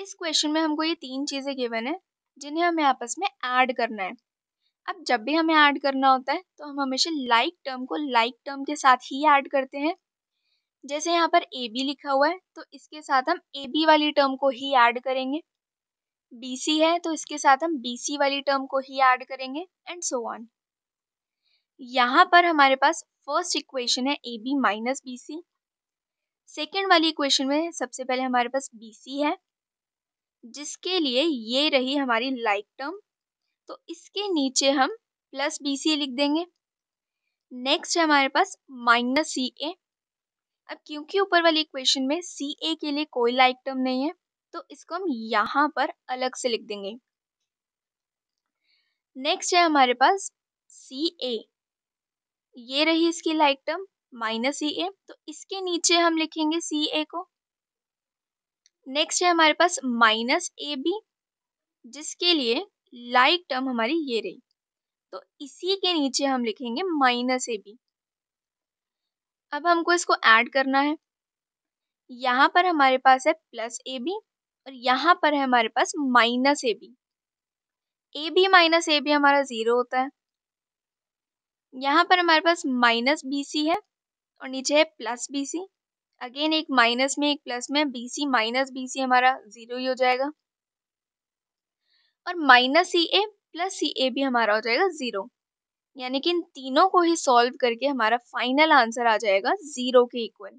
इस क्वेश्चन में हमको ये तीन चीज़ें गिवन है जिन्हें हमें आपस में ऐड करना है अब जब भी हमें ऐड करना होता है तो हम हमेशा लाइक like टर्म को लाइक like टर्म के साथ ही ऐड करते हैं जैसे यहाँ पर ए बी लिखा हुआ है तो इसके साथ हम ए बी वाली टर्म को ही ऐड करेंगे बी सी है तो इसके साथ हम बी सी वाली टर्म को ही ऐड करेंगे एंड सो ऑन यहाँ पर हमारे पास फर्स्ट इक्वेशन है A B minus B C second वाली इक्वेशन में सबसे पहले हमारे पास बी सी है जिसके लिए ये रही हमारी लाइक टर्म तो इसके नीचे हम प्लस बी सी लिख देंगे नेक्स्ट है हमारे पास माइनस सी ए अब क्योंकि ऊपर वाली इक्वेशन में सी ए के लिए कोई लाइक टर्म नहीं है तो इसको हम यहाँ पर अलग से लिख देंगे नेक्स्ट है हमारे पास सी ए ये रही इसकी like term minus C A तो इसके नीचे हम लिखेंगे सी ए को नेक्स्ट है हमारे पास माइनस ए बी जिसके लिए लाइक टर्म हमारी ये रही तो इसी के नीचे हम लिखेंगे माइनस ए बी अब हमको इसको ऐड करना है यहाँ पर हमारे पास है प्लस ए बी और यहाँ पर है हमारे पास minus A B A B minus A B हमारा ज़ीरो होता है यहाँ पर हमारे पास माइनस बी सी है और नीचे है प्लस बी सी अगेन एक माइनस में एक प्लस में B C minus B C हमारा जीरो ही हो जाएगा और माइनस सी ए प्लस सी ए भी हमारा हो जाएगा जीरो यानी कि इन तीनों को ही सॉल्व करके हमारा फाइनल आंसर आ जाएगा जीरो के इक्वल